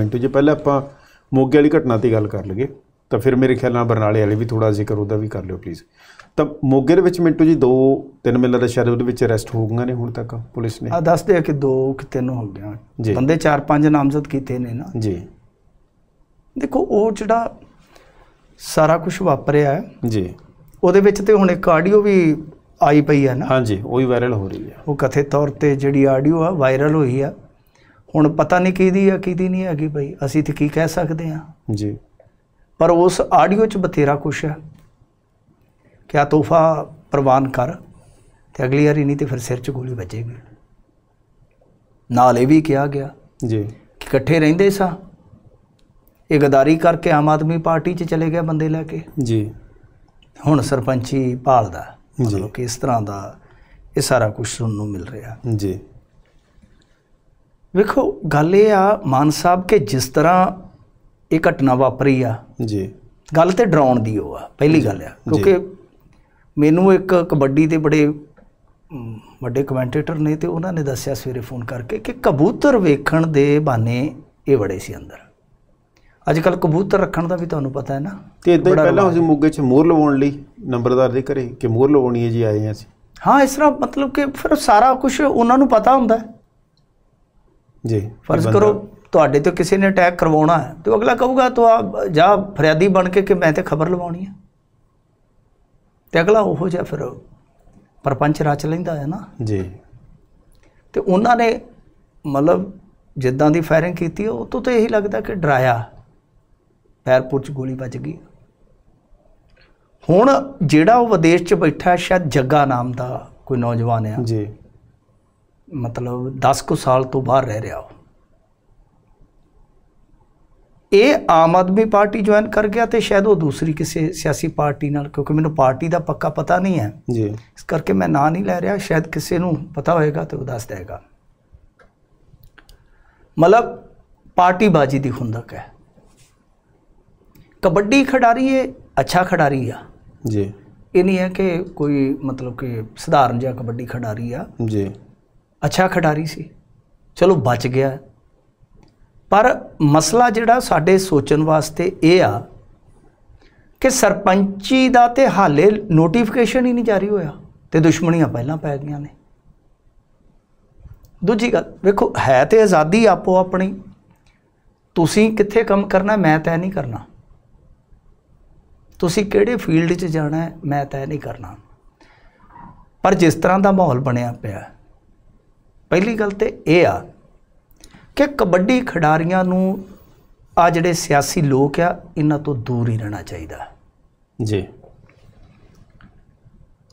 ਮਿੰਟੂ ਜੇ ਪਹਿਲਾਂ ਆਪਾਂ ਮੋਗੇ ਵਾਲੀ ਘਟਨਾ ਤੇ ਗੱਲ ਕਰ ਲਈਏ ਤਾਂ ਫਿਰ ਮੇਰੇ ਖਿਆਲ ਨਾਲ ਬਰਨਾਲੇ ਵਾਲੇ ਵੀ ਥੋੜਾ ਜ਼ਿਕਰ ਉਹਦਾ ਵੀ ਕਰ ਲਿਓ ਪਲੀਜ਼ ਤਾਂ ਮੋਗੇ ਦੇ ਵਿੱਚ ਮਿੰਟੂ ਜੀ ਦੋ ਤਿੰਨ ਮਿਲਰ ਦਾ ਸ਼ਾਇਦ ਉਹਦੇ ਵਿੱਚ ਅਰੈਸਟ ਹੋ ਗਈਆਂ ਨੇ ਹੁਣ ਤੱਕ ਪੁਲਿਸ ਨੇ ਆ ਦੱਸਦੇ ਆ ਕਿ ਦੋ ਕਿ ਤਿੰਨ ਹੋ ਗਏ ਬੰਦੇ ਚਾਰ ਪੰਜ ਨਾਮਜ਼ਦ ਕੀਤੇ ਨੇ ਨਾ ਜੀ ਦੇਖੋ ਉਹ ਜਿਹੜਾ ਸਾਰਾ ਕੁਝ ਵਾਪਰਿਆ ਹੈ ਜੀ ਉਹਦੇ ਵਿੱਚ ਤੇ ਹੁਣ ਇੱਕ ਆਡੀਓ ਵੀ ਆਈ ਪਈ ਹੈ ਨਾ ਹਾਂਜੀ ਉਹ ਹੀ ਵਾਇਰਲ ਹੋ ਰਹੀ ਹੈ ਉਹ ਕਥੇ ਤੌਰ ਤੇ ਜਿਹੜੀ ਆਡੀਓ ਆ ਵਾਇਰਲ ਹੋਈ ਆ ਹੁਣ ਪਤਾ ਨਹੀਂ ਕਿਹਦੀ ਆ ਕਿਹਦੀ ਨਹੀਂ ਹੈਗੀ ਭਾਈ ਅਸੀਂ ਤੇ ਕੀ ਕਹਿ ਸਕਦੇ ਆ ਜੀ ਪਰ ਉਸ ਆਡੀਓ 'ਚ ਬਥੇਰਾ ਕੁਛ ਹੈ ਕਿ ਆ ਤੋਹਫਾ ਪ੍ਰਵਾਨ ਕਰ ਤੇ ਅਗਲੀ ਵਾਰੀ ਨਹੀਂ ਤੇ ਫਿਰ ਸਿਰ 'ਚ ਗੋਲੀ ਵੱਜੇਗੀ ਨਾਲ ਇਹ ਵੀ ਕਿਹਾ ਗਿਆ ਜੀ ਕਿ ਇਕੱਠੇ ਰਹਿੰਦੇ ਸਾਂ ਇਹ ਗਦਾਰੀ ਕਰਕੇ ਆਮ ਆਦਮੀ ਪਾਰਟੀ 'ਚ ਚਲੇ ਗਿਆ ਬੰਦੇ ਲੈ ਕੇ ਜੀ ਹੁਣ ਸਰਪੰਚੀ ਭਾਲਦਾ ਮਤਲਬ ਕਿ ਇਸ ਤਰ੍ਹਾਂ ਦਾ ਇਹ ਸਾਰਾ ਕੁਝ ਸੁਣਨ ਨੂੰ ਮਿਲ ਰਿਹਾ ਜੀ ਵੇਖੋ ਗੱਲ ਇਹ ਆ ਮਾਨ ਸਾਹਿਬ ਕਿ ਜਿਸ ਤਰ੍ਹਾਂ ਇਹ ਘਟਨਾ ਵਾਪਰੀ ਆ ਜੀ ਗੱਲ ਤੇ ਡਰਾਉਣ ਦੀ ਉਹ ਆ ਪਹਿਲੀ ਗੱਲ ਆ ਕਿਉਂਕਿ ਮੈਨੂੰ ਇੱਕ ਕਬੱਡੀ ਦੇ ਬੜੇ ਵੱਡੇ ਕਮੈਂਟੇਟਰ ਨੇ ਤੇ ਉਹਨਾਂ ਨੇ ਦੱਸਿਆ ਸਵੇਰੇ ਫੋਨ ਕਰਕੇ ਕਿ ਕਬੂਤਰ ਵੇਖਣ ਦੇ ਬਹਾਨੇ ਇਹ ਬੜੇ ਸੀ ਅੰਦਰ ਅੱਜ ਕੱਲ ਕਬੂਤਰ ਰੱਖਣ ਦਾ ਵੀ ਤੁਹਾਨੂੰ ਪਤਾ ਹੈ ਨਾ ਤੇ ਇਦਾਂ ਹੀ ਪਹਿਲਾਂ ਅਸੀਂ ਮੁੱਗੇ 'ਚ ਮੋਹਰ ਲਵਾਉਣ ਲਈ ਨੰਬਰਦਾਰ ਦੇ ਘਰੇ ਕਿ ਮੋਹਰ ਲਵਾਉਣੀ ਹੈ ਜੀ ਆਏ ਆ ਅਸੀਂ ਹਾਂ ਇਸ ਤਰ੍ਹਾਂ ਮਤਲਬ ਕਿ ਫਿਰ ਸਾਰਾ ਕੁਝ ਉਹਨਾਂ ਨੂੰ ਪਤਾ ਹੁੰਦਾ ਹੈ ਜੀ ਫਰਜ਼ ਕਰੋ ਤੁਹਾਡੇ ਤੇ ਕਿਸੇ ਨੇ ਅਟੈਕ ਕਰਵਾਉਣਾ ਹੈ ਤੇ ਅਗਲਾ ਕਹੂਗਾ ਤੋ ਆ ਜਾ ਫਰਿਆਦੀ ਬਣ ਕੇ ਕਿ ਮੈਂ ਤੇ ਖਬਰ ਲਵਾਉਣੀ ਹੈ ਤੇ ਅਗਲਾ ਉਹੋ ਜਾ ਫਿਰ ਪਰਪੰਚ ਰਚ ਲੈਂਦਾ ਹੈ ਨਾ ਜੀ ਤੇ ਉਹਨਾਂ ਨੇ ਮਤਲਬ ਜਿੱਦਾਂ ਦੀ ਫਾਇਰਿੰਗ ਕੀਤੀ ਉਹ ਤੋਂ ਤਾਂ ਇਹੀ ਲੱਗਦਾ ਕਿ ਡਰਾਇਆ ਪੈਰਪੁਰ ਚ ਗੋਲੀ ਵੱਜ ਗਈ ਹੁਣ ਜਿਹੜਾ ਉਹ ਵਿਦੇਸ਼ ਚ ਬੈਠਾ ਸ਼ਾਇਦ ਜੱਗਾ ਨਾਮ ਦਾ ਕੋਈ ਨੌਜਵਾਨ ਹੈ ਜੀ ਮਤਲਬ 10 ਕੁ ਸਾਲ ਤੋਂ ਬਾਹਰ ਰਹਿ ਰਿਹਾ ਹੋ ਇਹ ਆਮ ਆਦਮੀ ਪਾਰਟੀ ਜੁਆਇਨ ਕਰ ਗਿਆ ਤੇ ਸ਼ਾਇਦ ਉਹ ਦੂਸਰੀ ਕਿਸੇ ਸਿਆਸੀ ਪਾਰਟੀ ਨਾਲ ਕਿਉਂਕਿ ਮੈਨੂੰ ਪਾਰਟੀ ਦਾ ਪੱਕਾ ਪਤਾ ਨਹੀਂ ਹੈ ਜੀ ਇਸ ਕਰਕੇ ਮੈਂ ਨਾਂ ਨਹੀਂ ਲੈ ਰਿਹਾ ਸ਼ਾਇਦ ਕਿਸੇ ਨੂੰ ਪਤਾ ਹੋਏਗਾ ਤੇ ਉਹ ਦੱਸ ਦੇਗਾ ਮਤਲਬ ਪਾਰਟੀ ਬਾਜੀ ਦੀ ਹੁੰਦਕ ਹੈ ਕਬੱਡੀ ਖਿਡਾਰੀ ਇਹ ਅੱਛਾ ਖਿਡਾਰੀ ਆ ਜੀ ਇਹ ਨਹੀਂ ਹੈ ਕਿ ਕੋਈ ਮਤਲਬ ਕਿ ਸਧਾਰਨ ਜਿਹਾ ਕਬੱਡੀ ਖਿਡਾਰੀ ਆ ਜੀ ਅੱਛਾ ਖਿਡਾਰੀ ਸੀ ਚਲੋ ਬਚ ਗਿਆ ਪਰ ਮਸਲਾ ਜਿਹੜਾ ਸਾਡੇ ਸੋਚਣ ਵਾਸਤੇ ਇਹ ਆ ਕਿ ਸਰਪੰਚੀ ਦਾ ਤੇ ਹਾਲੇ ਨੋਟੀਫਿਕੇਸ਼ਨ ਹੀ ਨਹੀਂ ਜਾਰੀ ਹੋਇਆ ਤੇ ਦੁਸ਼ਮਣੀਆਂ ਪਹਿਲਾਂ ਪੈ ਗਈਆਂ ਨੇ ਦੂਜੀ ਗੱਲ ਵੇਖੋ ਹੈ ਤੇ ਆਜ਼ਾਦੀ ਆਪੋ ਆਪਣੀ ਤੁਸੀਂ ਕਿੱਥੇ ਕੰਮ ਕਰਨਾ ਮੈਂ ਤੈਅ ਨਹੀਂ ਕਰਨਾ ਤੁਸੀਂ ਕਿਹੜੇ ਫੀਲਡ 'ਚ ਜਾਣਾ ਮੈਂ ਤੈਅ ਨਹੀਂ ਕਰਨਾ ਪਰ ਜਿਸ ਤਰ੍ਹਾਂ ਦਾ ਮਾਹੌਲ ਬਣਿਆ ਪਿਆ ਪਹਿਲੀ ਗੱਲ ਤੇ ਇਹ ਆ ਕਿ ਕਬੱਡੀ ਖਿਡਾਰੀਆਂ ਨੂੰ ਆ ਜਿਹੜੇ ਸਿਆਸੀ ਲੋਕ ਆ ਇਹਨਾਂ ਤੋਂ ਦੂਰ ਹੀ ਰਹਿਣਾ ਚਾਹੀਦਾ ਜੀ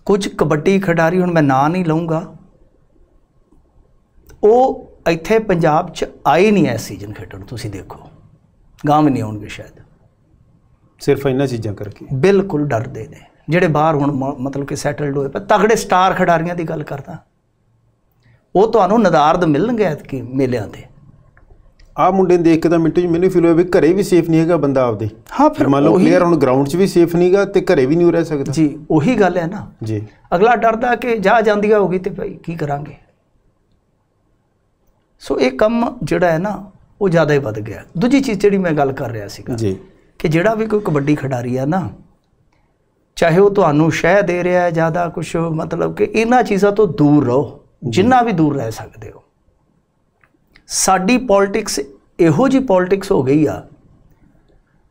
ਕੁਝ ਕਬੱਡੀ ਖਿਡਾਰੀ ਹੁਣ ਮੈਂ ਨਾਂ ਨਹੀਂ ਲਵਾਂਗਾ ਉਹ ਇੱਥੇ ਪੰਜਾਬ 'ਚ ਆਏ ਨਹੀਂ ਐ ਸੀਜ਼ਨ ਖੇਡਣ ਤੁਸੀਂ ਦੇਖੋ ਗਾਂਵ ਨਹੀਂ ਆਉਣਗੇ ਸ਼ਾਇਦ ਸਿਰਫ ਇਹਨਾਂ ਚੀਜ਼ਾਂ ਕਰਕੇ ਬਿਲਕੁਲ ਡਰਦੇ ਨੇ ਜਿਹੜੇ ਬਾਹਰ ਹੁਣ ਮਤਲਬ ਕਿ ਸੈਟਲਡ ਹੋਏ ਪਰ ਤਗੜੇ ਸਟਾਰ ਖਿਡਾਰੀਆਂ ਦੀ ਗੱਲ ਕਰਦਾ ਉਹ ਤੁਹਾਨੂੰ ਨਦਾਰਦ ਮਿਲਣਗੇ ਐਤਕੀ ਮੇਲਿਆਂ ਤੇ ਆ ਮੁੰਡੇ ਨੂੰ ਦੇਖ ਕੇ ਤਾਂ ਮਿੰਟੂ ਜੀ ਮੈਨੂੰ ਫੀਲ ਹੋਇਆ ਵੀ ਘਰੇ ਵੀ ਸੇਫ ਨਹੀਂ ਹੈਗਾ ਬੰਦਾ ਆਪਦੇ ਹਾਂ ਫਿਰ ਮੰਨ ਲਓ ਪਲੇਅਰ ਹੁਣ ਗਰਾਊਂਡ 'ਚ ਵੀ ਸੇਫ ਨਹੀਂਗਾ ਤੇ ਘਰੇ ਵੀ ਨਹੀਂ ਰਹਿ ਸਕਦਾ ਜੀ ਉਹੀ ਗੱਲ ਹੈ ਨਾ ਜੀ ਅਗਲਾ ਡਰਦਾ ਕਿ ਜਾ ਜਾਂਦੀਆਂ ਹੋਗੀ ਤੇ ਭਾਈ ਕੀ ਕਰਾਂਗੇ ਸੋ ਇਹ ਕੰਮ ਜਿਹੜਾ ਹੈ ਨਾ ਉਹ ਜ਼ਿਆਦਾ ਹੀ ਵੱਧ ਗਿਆ ਦੂਜੀ ਚੀਜ਼ ਜਿਹੜੀ ਮੈਂ ਗੱਲ ਕਰ ਰਿਹਾ ਸੀਗਾ ਜੀ ਕਿ ਜਿਹੜਾ ਵੀ ਕੋਈ ਕਬੱਡੀ ਖਿਡਾਰੀ ਆ ਨਾ ਚਾਹੇ ਉਹ ਤੁਹਾਨੂੰ ਸ਼ਹਿ ਦੇ ਰਿਹਾ ਹੈ ਜ਼ਿਆਦਾ ਕੁਝ ਮਤਲਬ ਕਿ ਇਹਨਾਂ ਚੀਜ਼ਾਂ ਤੋਂ ਦੂਰ ਰਹੋ ਜਿੰਨਾ ਵੀ ਦੂਰ ਰਹਿ ਸਕਦੇ ਹੋ ਸਾਡੀ ਪੋਲਿਟਿਕਸ ਇਹੋ ਜੀ ਪੋਲਿਟਿਕਸ ਹੋ ਗਈ ਆ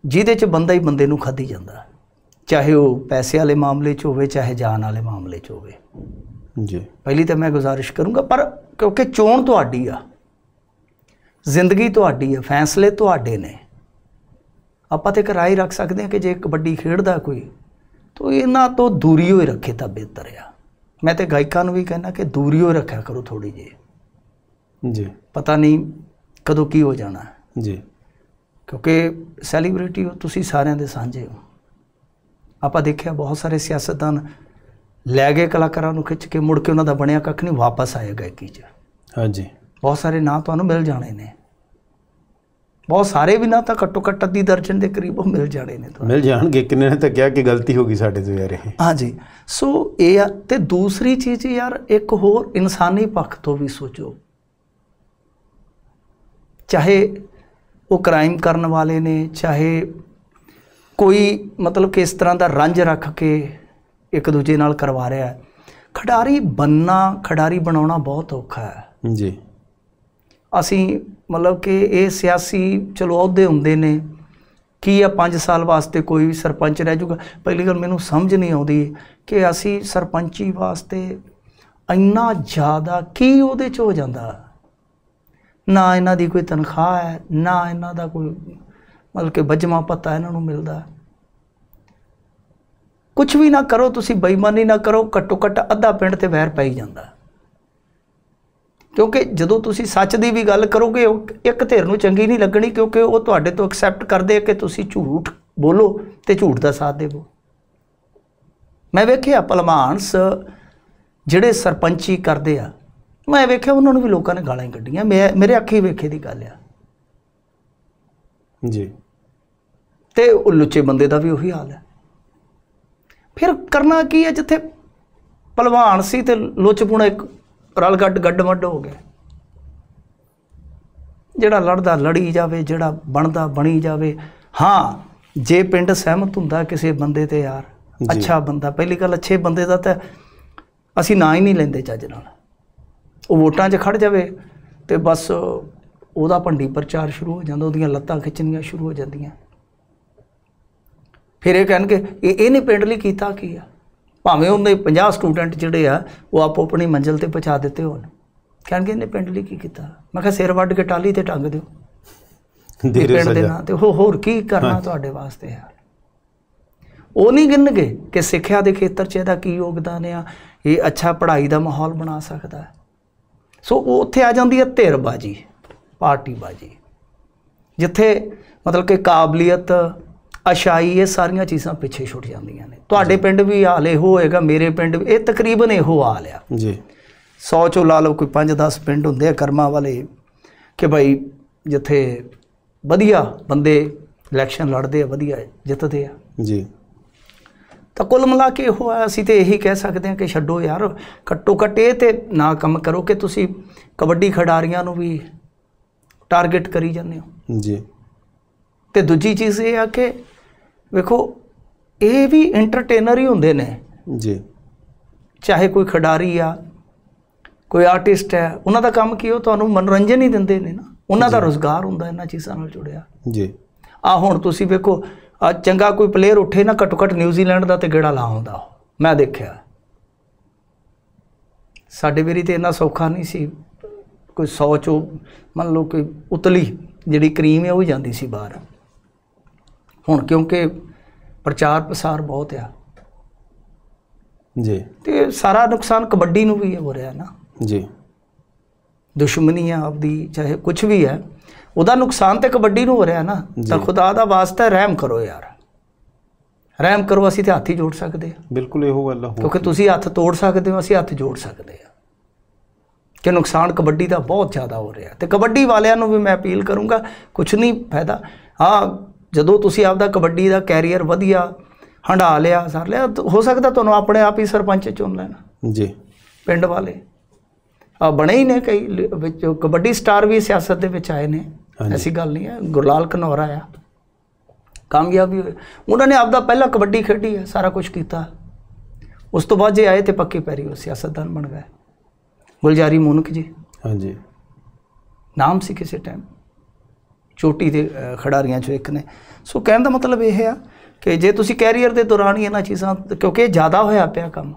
ਜਿਹਦੇ 'ਚ ਬੰਦਾ ਹੀ ਬੰਦੇ ਨੂੰ ਖਾਦੀ ਜਾਂਦਾ ਚਾਹੇ ਉਹ ਪੈਸੇ ਵਾਲੇ ਮਾਮਲੇ 'ਚ ਹੋਵੇ ਚਾਹੇ ਜਾਨ ਵਾਲੇ ਮਾਮਲੇ 'ਚ ਹੋਵੇ ਜੀ ਪਹਿਲੀ ਤਾਂ ਮੈਂ ਗੁਜ਼ਾਰਿਸ਼ ਕਰੂੰਗਾ ਪਰ ਕਿਉਂਕਿ ਚੋਣ ਤੁਹਾਡੀ ਆ ਜ਼ਿੰਦਗੀ ਤੁਹਾਡੀ ਆ ਫੈਸਲੇ ਤੁਹਾਡੇ ਨੇ ਆਪਾਂ ਤੇ رائے ਰੱਖ ਸਕਦੇ ਹਾਂ ਕਿ ਜੇ ਕਬੱਡੀ ਖੇਡਦਾ ਕੋਈ ਤਾਂ ਇਹਨਾਂ ਤੋਂ ਦੂਰੀ ਹੋਏ ਰੱਖੇ ਤਾਂ ਬਿਹਤਰ ਆ ਮੈਂ ਤੇ ਗਾਇਕਾਂ ਨੂੰ ਵੀ ਕਹਿਣਾ ਕਿ ਦੂਰੀਓ ਰੱਖਿਆ ਕਰੋ ਥੋੜੀ ਜੀ ਜੀ ਪਤਾ ਨਹੀਂ ਕਦੋਂ ਕੀ ਹੋ ਜਾਣਾ ਜੀ ਕਿਉਂਕਿ ਸੈਲੀਬ੍ਰਿਟੀ ਹੋ ਤੁਸੀਂ ਸਾਰਿਆਂ ਦੇ ਸਾਂਝੇ ਹੋ ਆਪਾਂ ਦੇਖਿਆ ਬਹੁਤ ਸਾਰੇ ਸਿਆਸਤਦਾਨ ਲੈ ਗਏ ਕਲਾਕਾਰਾਂ ਨੂੰ ਖਿੱਚ ਕੇ ਮੁੜ ਕੇ ਉਹਨਾਂ ਦਾ ਬਣਿਆ ਕੱਖ ਨਹੀਂ ਵਾਪਸ ਆਇਆ ਗਾਇਕੀ 'ਚ ਹਾਂਜੀ ਬਹੁਤ ਸਾਰੇ ਨਾਂ ਤੁਹਾਨੂੰ ਮਿਲ ਜਾਣੇ ਨੇ ਬਹੁਤ ਸਾਰੇ ਵੀ ਨਾ ਤਾਂ ਘੱਟੋ ਘੱਟ ਅੱਧੀ ਦਰਜਨ ਦੇ ਕਰੀਬ ਉਹ ਮਿਲ ਜਾਣੇ ਨੇ ਤੁਹਾਨੂੰ ਮਿਲ ਜਾਣਗੇ ਕਿੰਨੇ ਨੇ ਤਾਂ ਕਿਹਾ ਕਿ ਗਲਤੀ ਹੋ ਗਈ ਸਾਡੇ ਤੋਂ ਯਾਰ ਇਹ ਹਾਂਜੀ ਸੋ ਇਹ ਆ ਤੇ ਦੂਸਰੀ ਚੀਜ਼ ਯਾਰ ਇੱਕ ਹੋਰ ਇਨਸਾਨੀ ਪੱਖ ਤੋਂ ਵੀ ਸੋਚੋ ਚਾਹੇ ਉਹ ਕ੍ਰਾਈਮ ਕਰਨ ਵਾਲੇ ਨੇ ਚਾਹੇ ਕੋਈ ਮਤਲਬ ਕਿ ਇਸ ਤਰ੍ਹਾਂ ਦਾ ਰੰਜ ਰੱਖ ਕੇ ਇੱਕ ਦੂਜੇ ਨਾਲ ਕਰਵਾ ਰਿਹਾ ਹੈ ਖਿਡਾਰੀ ਬੰਨਾ ਖਿਡਾਰੀ ਬਣਾਉਣਾ ਬਹੁਤ ਔਖਾ ਹੈ ਜੀ ਅਸੀਂ ਮਤਲਬ ਕਿ ਇਹ ਸਿਆਸੀ ਚਲੋ ਅਹੁਦੇ ਹੁੰਦੇ ਨੇ ਕੀ ਆ 5 ਸਾਲ ਵਾਸਤੇ ਕੋਈ ਵੀ ਸਰਪੰਚ ਰਹਿ ਜਾਊਗਾ ਪਹਿਲੀ ਗੱਲ ਮੈਨੂੰ ਸਮਝ ਨਹੀਂ ਆਉਂਦੀ ਕਿ ਅਸੀਂ ਸਰਪੰਚੀ ਵਾਸਤੇ ਇੰਨਾ ਜ਼ਿਆਦਾ ਕੀ ਉਹਦੇ ਚ ਹੋ ਜਾਂਦਾ ਨਾ ਇਹਨਾਂ ਦੀ ਕੋਈ ਤਨਖਾਹ ਹੈ ਨਾ ਇਹਨਾਂ ਦਾ ਕੋਈ ਮਤਲਬ ਕਿ ਬਜਮਾ ਪਤਾ ਇਹਨਾਂ ਨੂੰ ਮਿਲਦਾ ਕੁਝ ਵੀ ਨਾ ਕਰੋ ਤੁਸੀਂ ਬੇਈਮਾਨੀ ਨਾ ਕਰੋ ਘੱਟੋ ਘੱਟ ਅੱਧਾ ਪਿੰਡ ਤੇ ਵੈਰ ਪਈ ਜਾਂਦਾ ਕਿਉਂਕਿ ਜਦੋਂ ਤੁਸੀਂ ਸੱਚ ਦੀ ਵੀ ਗੱਲ ਕਰੋਗੇ ਇੱਕ ਧਿਰ ਨੂੰ ਚੰਗੀ ਨਹੀਂ ਲੱਗਣੀ ਕਿਉਂਕਿ ਉਹ ਤੁਹਾਡੇ ਤੋਂ ਐਕਸੈਪਟ ਕਰਦੇ ਆ ਕਿ ਤੁਸੀਂ ਝੂਠ ਬੋਲੋ ਤੇ ਝੂਠ ਦਾ ਸਾਥ ਦੇਵੋ ਮੈਂ ਵੇਖਿਆ ਪਲਮਾਨਸ ਜਿਹੜੇ ਸਰਪੰਚੀ ਕਰਦੇ ਆ ਮੈਂ ਵੇਖਿਆ ਉਹਨਾਂ ਨੂੰ ਵੀ ਲੋਕਾਂ ਨੇ ਗਾਲਾਂ ਹੀ ਕੱਢੀਆਂ ਮੈਂ ਮੇਰੇ ਅੱਖੀ ਵੇਖੇ ਦੀ ਗੱਲ ਆ ਜੀ ਤੇ ਉਹ ਲੁੱਚੇ ਬੰਦੇ ਦਾ ਵੀ ਉਹੀ ਹਾਲ ਹੈ ਫਿਰ ਕਰਨਾ ਕੀ ਹੈ ਜਿੱਥੇ ਪਲਵਾਨ ਸੀ ਤੇ ਲੁੱਚਪੁਣਾ ਇੱਕ ਰਲ ਗੱਡ ਗੱਡ ਮੱਡ ਹੋ ਗਿਆ ਜਿਹੜਾ ਲੜਦਾ ਲੜੀ ਜਾਵੇ ਜਿਹੜਾ ਬਣਦਾ ਬਣੀ ਜਾਵੇ ਹਾਂ ਜੇ ਪਿੰਡ ਸਹਿਮਤ ਹੁੰਦਾ ਕਿਸੇ ਬੰਦੇ ਤੇ ਯਾਰ ਅੱਛਾ ਬੰਦਾ ਪਹਿਲੀ ਗੱਲ ਅੱਛੇ ਬੰਦੇ ਦਾ ਤਾਂ ਅਸੀਂ ਨਾਂ ਹੀ ਨਹੀਂ ਲੈਂਦੇ ਚੱਜ ਨਾਲ ਉਹ ਵੋਟਾਂ 'ਚ ਖੜ ਜਾਵੇ ਤੇ ਬਸ ਉਹਦਾ ਭੰਡੀ ਪ੍ਰਚਾਰ ਸ਼ੁਰੂ ਹੋ ਜਾਂਦਾ ਉਹਦੀਆਂ ਲੱਤਾਂ ਖਿੱਚਣੀਆਂ ਸ਼ੁਰੂ ਹੋ ਜਾਂਦੀਆਂ ਫਿਰ ਇਹ ਕਹਿਣਗੇ ਇਹ ਇਹਨੇ ਪਿੰਡ ਲਈ ਕੀਤਾ ਕੀ ਆ ਭਾਵੇਂ ਉਹਨੇ 50 ਸਟੂਡੈਂਟ ਜਿਹੜੇ ਆ ਉਹ ਆਪੋ ਆਪਣੀ ਮੰਜ਼ਿਲ ਤੇ ਪਹੁੰਚਾ ਦਿੱਤੇ ਹੋਣ ਕਹਿਣਗੇ ਇਹਨੇ ਪਿੰਡ ਲਈ ਕੀ ਕੀਤਾ ਮੈਂ ਕਿਹਾ ਸਿਰ ਵੱਢ ਕੇ ਟਾਲੀ ਤੇ ਟੰਗ ਦਿਓ ਦੇਰੇ ਸਜਾ ਦੇ ਨਾਂ ਤੇ ਉਹ ਹੋਰ ਕੀ ਕਰਨਾ ਤੁਹਾਡੇ ਵਾਸਤੇ ਯਾਰ ਉਹ ਨਹੀਂ ਗਿੰਨਗੇ ਕਿ ਸਿੱਖਿਆ ਦੇ ਖੇਤਰ 'ਚ ਇਹਦਾ ਕੀ ਯੋਗਦਾਨ ਆ ਇਹ ਅੱਛਾ ਪੜ੍ਹਾਈ ਦਾ ਮਾਹੌਲ ਬਣਾ ਸਕਦਾ ਸੋ ਉਹ ਉੱਥੇ ਆ ਜਾਂਦੀ ਹੈ ਧਿਰਬਾਜੀ ਬਾਜੀ ਜਿੱਥੇ ਮਤਲਬ ਕਿ ਕਾਬਲੀਅਤ ਅਸ਼ਾਈ ਇਹ ਸਾਰੀਆਂ ਚੀਜ਼ਾਂ ਪਿੱਛੇ ਛੁੱਟ ਜਾਂਦੀਆਂ ਨੇ ਤੁਹਾਡੇ ਪਿੰਡ ਵੀ ਹਾਲ ਇਹ ਹੋਏਗਾ ਮੇਰੇ ਪਿੰਡ ਇਹ ਤਕਰੀਬਨ ਇਹੋ ਹਾਲ ਆ ਜੀ 100 ਚੋਂ ਲਾ ਲਓ ਕੋਈ 5-10 ਪਿੰਡ ਹੁੰਦੇ ਆ ਕਰਮਾ ਵਾਲੇ ਕਿ ਭਾਈ ਜਿੱਥੇ ਵਧੀਆ ਬੰਦੇ ਇਲੈਕਸ਼ਨ ਲੜਦੇ ਆ ਵਧੀਆ ਜਿੱਤਦੇ ਆ ਜੀ ਤਾਂ ਕੁੱਲ ਮਿਲਾ ਕੇ ਇਹੋ ਆ ਅਸੀਂ ਤੇ ਇਹੀ ਕਹਿ ਸਕਦੇ ਹਾਂ ਕਿ ਛੱਡੋ ਯਾਰ ਘੱਟੋ ਘੱਟ ਇਹ ਤੇ ਨਾ ਕੰਮ ਕਰੋ ਕਿ ਤੁਸੀਂ ਕਬੱਡੀ ਖਿਡਾਰੀਆਂ ਨੂੰ ਵੀ ਟਾਰਗੇਟ ਕਰੀ ਜਾਂਦੇ ਹੋ ਜੀ ਤੇ ਦੂਜੀ ਚੀਜ਼ ਇਹ ਆ ਕਿ ਵੇਖੋ ਇਹ ਵੀ ਐਂਟਰਟੇਨਰ ਹੀ ਹੁੰਦੇ ਨੇ ਜੀ ਚਾਹੇ ਕੋਈ ਖਿਡਾਰੀ ਆ ਕੋਈ ਆਰਟਿਸਟ ਹੈ ਉਹਨਾਂ ਦਾ ਕੰਮ ਕੀ ਉਹ ਤੁਹਾਨੂੰ ਮਨੋਰੰਜਨ ਹੀ ਦਿੰਦੇ ਨੇ ਨਾ ਉਹਨਾਂ ਦਾ ਰੋਜ਼ਗਾਰ ਹੁੰਦਾ ਇਹਨਾਂ ਚੀਜ਼ਾਂ ਨਾਲ ਜੁੜਿਆ ਜੀ ਆ ਹੁਣ ਤੁਸੀਂ ਵੇਖੋ ਆ ਚੰਗਾ ਕੋਈ ਪਲੇਅਰ ਉੱਠੇ ਨਾ ਘਟੂ ਘਟ ਨਿਊਜ਼ੀਲੈਂਡ ਦਾ ਤੇ ਗੇੜਾ ਲਾ ਆਉਂਦਾ ਮੈਂ ਦੇਖਿਆ ਸਾਡੇ ਵੀਰੀ ਤੇ ਇੰਨਾ ਸੌਖਾ ਨਹੀਂ ਸੀ ਕੋਈ 100 ਚੋਂ ਮੰਨ ਲਓ ਕਿ ਉਤਲੀ ਜਿਹੜੀ ਕਰੀਮ ਹੈ ਉਹ ਜਾਂਦੀ ਸੀ ਬਾਹਰ ਹੁਣ ਕਿਉਂਕਿ ਪ੍ਰਚਾਰ ਪ੍ਰਸਾਰ ਬਹੁਤ ਆ ਜੀ ਤੇ ਸਾਰਾ ਨੁਕਸਾਨ ਕਬੱਡੀ ਨੂੰ ਵੀ ਹੋ ਰਿਹਾ ਨਾ ਜੀ ਦੁਸ਼ਮਣੀ ਆ ਆਪਦੀ ਚਾਹੇ ਕੁਝ ਵੀ ਹੈ ਉਹਦਾ ਨੁਕਸਾਨ ਤੇ ਕਬੱਡੀ ਨੂੰ ਹੋ ਰਿਹਾ ਨਾ ਤਾਂ ਖੁਦਾ ਦਾ ਵਾਸਤਾ ਰਹਿਮ ਕਰੋ ਯਾਰ ਰਹਿਮ ਕਰੋ ਅਸੀਂ ਤੇ ਹੱਥ ਹੀ ਜੋੜ ਸਕਦੇ ਆ ਬਿਲਕੁਲ ਇਹੋ ਗੱਲ ਹੋ ਕਿਉਂਕਿ ਤੁਸੀਂ ਹੱਥ ਤੋੜ ਸਕਦੇ ਹੋ ਅਸੀਂ ਹੱਥ ਜੋੜ ਸਕਦੇ ਆ ਕਿ ਨੁਕਸਾਨ ਕਬੱਡੀ ਦਾ ਬਹੁਤ ਜ਼ਿਆਦਾ ਹੋ ਰਿਹਾ ਤੇ ਕਬੱਡੀ ਵਾਲਿਆਂ ਨੂੰ ਵੀ ਮੈਂ ਅਪੀਲ ਕਰੂੰਗਾ ਕੁਝ ਨਹੀਂ ਫਾਇਦਾ ਹਾਂ ਜਦੋਂ ਤੁਸੀਂ ਆਪਦਾ ਕਬੱਡੀ ਦਾ ਕੈਰੀਅਰ ਵਧੀਆ ਹੰਡਾ ਲਿਆ ਸਰ ਲਿਆ ਹੋ ਸਕਦਾ ਤੁਹਾਨੂੰ ਆਪਣੇ ਆਪ ਹੀ ਸਰਪੰਚ ਚੁਣ ਲੈਣਾ ਜੀ ਪਿੰਡ ਵਾਲੇ ਆ ਬਣੇ ਹੀ ਨੇ ਕਈ ਵਿੱਚ ਕਬੱਡੀ ਸਟਾਰ ਵੀ ਸਿਆਸਤ ਦੇ ਵਿੱਚ ਆਏ ਨੇ ਐਸੀ ਗੱਲ ਨਹੀਂ ਹੈ ਗੁਰਲਾਲ ਕਨੌਰਾ ਆ ਕਾਮਯਾਬੀ ਉਹਨਾਂ ਨੇ ਆਪਦਾ ਪਹਿਲਾ ਕਬੱਡੀ ਖੇਡੀ ਹੈ ਸਾਰਾ ਕੁਝ ਕੀਤਾ ਉਸ ਤੋਂ ਬਾਅਦ ਜੇ ਆਏ ਤੇ ਪੱਕੇ ਪੈਰੀ ਉਹ ਸਿਆਸਤਦਾਨ ਬਣ ਗਏ ਗੁਲਜਾਰੀ ਮੂਨਕ ਜੀ ਹਾਂਜੀ ਨਾਮ ਸੀ ਕਿਸੇ ਟਾਈਮ ਚੋਟੀ ਦੇ ਖਿਡਾਰੀਆਂ ਚੋਂ ਇੱਕ ਨੇ ਸੋ ਕਹਿਣ ਦਾ ਮਤਲਬ ਇਹ ਆ ਕਿ ਜੇ ਤੁਸੀਂ ਕੈਰੀਅਰ ਦੇ ਦੌਰਾਨ ਹੀ ਇਹਨਾਂ ਚੀਜ਼ਾਂ ਕਿਉਂਕਿ ਇਹ ਜ਼ਿਆਦਾ ਹੋਇਆ ਪਿਆ ਕੰਮ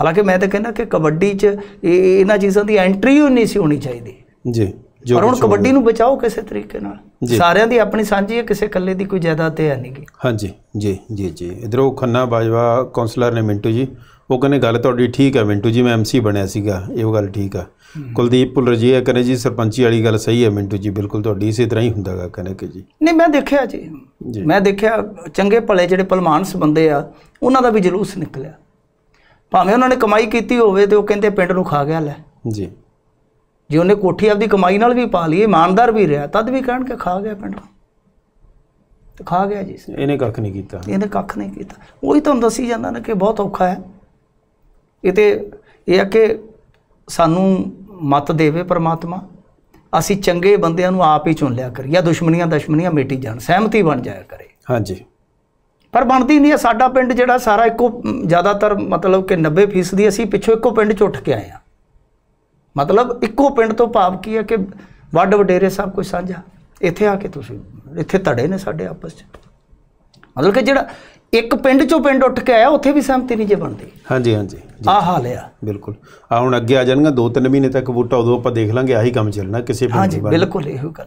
ਹਾਲਾਂਕਿ ਮੈਂ ਤਾਂ ਕਹਿੰਦਾ ਕਿ ਕਬੱਡੀ 'ਚ ਇਹਨਾਂ ਚੀਜ਼ਾਂ ਦੀ ਐਂਟਰੀ ਹੀ ਨਹੀਂ ਸੀ ਹੋਣੀ ਚਾਹੀਦੀ ਜੀ ਪਰ ਹੁਣ ਕਬੱਡੀ ਨੂੰ ਬਚਾਓ ਕਿਸੇ ਤਰੀਕੇ ਨਾਲ ਸਾਰਿਆਂ ਦੀ ਆਪਣੀ ਸਾਂਝੀ ਹੈ ਕਿਸੇ ਇਕੱਲੇ ਦੀ ਕੋਈ ਜਾਇਦਾਦ ਤੇ ਹੈ ਨਹੀਂਗੀ ਹਾਂਜੀ ਜੀ ਜੀ ਜੀ ਇਧਰੋਂ ਖੰਨਾ ਬਾਜਵਾ ਕਾਉਂਸਲਰ ਨੇ ਮਿੰਟੂ ਜੀ ਉਹ ਕਹਿੰਦੇ ਗੱਲ ਤੁਹਾਡੀ ਠੀਕ ਹੈ ਮਿੰਟੂ ਜੀ ਮੈਂ ਐਮਸੀ ਬਣਿਆ ਸੀਗਾ ਇਹ ਗੱਲ ਠੀਕ ਆ ਕੁਲਦੀਪ ਭੁੱਲਰ ਜੀ ਇਹ ਕਹਿੰਦੇ ਜੀ ਸਰਪੰਚੀ ਵਾਲੀ ਗੱਲ ਸਹੀ ਹੈ ਮਿੰਟੂ ਜੀ ਬਿਲਕੁਲ ਤੁਹਾਡੀ ਇਸੇ ਤਰ੍ਹਾਂ ਹੀ ਹੁੰਦਾਗਾ ਕਹਿੰਦੇ ਕਿ ਜੀ ਨਹੀਂ ਮੈਂ ਦੇਖਿਆ ਜੀ ਮੈਂ ਦੇਖਿਆ ਚੰਗੇ ਭਲੇ ਜਿਹੜੇ ਪਲਮਾਨਸ ਬੰਦੇ ਆ ਉਹਨਾਂ ਦਾ ਵੀ ਜਲੂਸ ਨਿਕਲਿਆ ਭਾਵੇਂ ਉਹਨਾਂ ਨੇ ਕਮਾਈ ਕੀਤੀ ਹੋਵੇ ਤੇ ਉਹ ਕਹਿੰਦੇ ਪਿੰਡ ਨੂੰ ਖਾ ਗਿਆ ਲੈ ਜੀ ਜੇ ਉਹਨੇ ਕੋਠੀ ਆਪਦੀ ਕਮਾਈ ਨਾਲ ਵੀ ਪਾ ਲਈ ਇਮਾਨਦਾਰ ਵੀ ਰਿਹਾ ਤਦ ਵੀ ਕਹਿਣ ਕੇ ਖਾ ਗਿਆ ਪਿੰਡ ਤੇ ਖਾ ਗਿਆ ਜੀ ਇਹਨੇ ਕੱਖ ਨਹੀਂ ਕੀਤਾ ਇਹਨੇ ਕੱਖ ਨਹੀਂ ਕੀਤਾ ਉਹੀ ਤੁਹਾਨੂੰ ਦੱਸੀ ਜਾਂਦਾ ਨਾ ਕਿ ਬਹੁਤ ਔਖਾ ਹੈ ਇਹ ਤੇ ਇਹ ਆ ਕਿ ਸਾਨੂੰ ਮਤ ਦੇਵੇ ਪਰਮਾਤਮਾ ਅਸੀਂ ਚੰਗੇ ਬੰਦਿਆਂ ਨੂੰ ਆਪ ਹੀ ਚੁਣ ਲਿਆ ਕਰੀਏ ਦੁਸ਼ਮਣੀਆਂ ਦਸ਼ਮਣੀਆਂ ਮੇਟੀ ਜਾਣ ਸਹਿਮਤੀ ਬਣ ਜਾਇਆ ਕਰੇ ਹਾਂਜੀ ਪਰ ਬਣਦੀ ਨਹੀਂ ਹੈ ਸਾਡਾ ਪਿੰਡ ਜਿਹੜਾ ਸਾਰਾ ਇੱਕੋ ਜ਼ਿਆਦਾਤਰ ਮਤਲਬ ਕਿ 90% ਦੀ ਅਸੀਂ ਪਿੱਛੋਂ ਇੱਕੋ ਪਿੰਡ ਚ ਉੱਠ ਕੇ ਆਏ ਆ ਮਤਲਬ ਇੱਕੋ ਪਿੰਡ ਤੋਂ ਭਾਵ ਕੀ ਹੈ ਕਿ ਵੱਡ ਵਡੇਰੇ ਸਭ ਕੁਝ ਸਾਂਝਾ ਇੱਥੇ ਆ ਕੇ ਤੁਸੀਂ ਇੱਥੇ ਧੜੇ ਨੇ ਸਾਡੇ ਆਪਸ ਚ ਮਤਲਬ ਕਿ ਜਿਹੜਾ ਇੱਕ ਪਿੰਡ ਚੋਂ ਪਿੰਡ ਉੱਠ ਕੇ ਆਇਆ ਉੱਥੇ ਵੀ ਸਹਿਮਤੀ ਨਹੀਂ ਜੇ ਬਣਦੀ ਹਾਂਜੀ ਹਾਂਜੀ ਆ ਹਾਲ ਆ ਬਿਲਕੁਲ ਆ ਹੁਣ ਅੱਗੇ ਆ ਜਾਣਗੇ 2-3 ਮਹੀਨੇ ਤੱਕ ਬੂਟਾ ਉਦੋਂ ਆਪਾਂ ਦੇਖ ਲਾਂਗੇ ਆਹੀ ਕੰਮ ਚੱਲਣਾ ਕਿਸੇ ਪਿੰਡ ਹਾਂਜੀ ਬਿਲਕੁਲ ਇਹੋ ਕਰ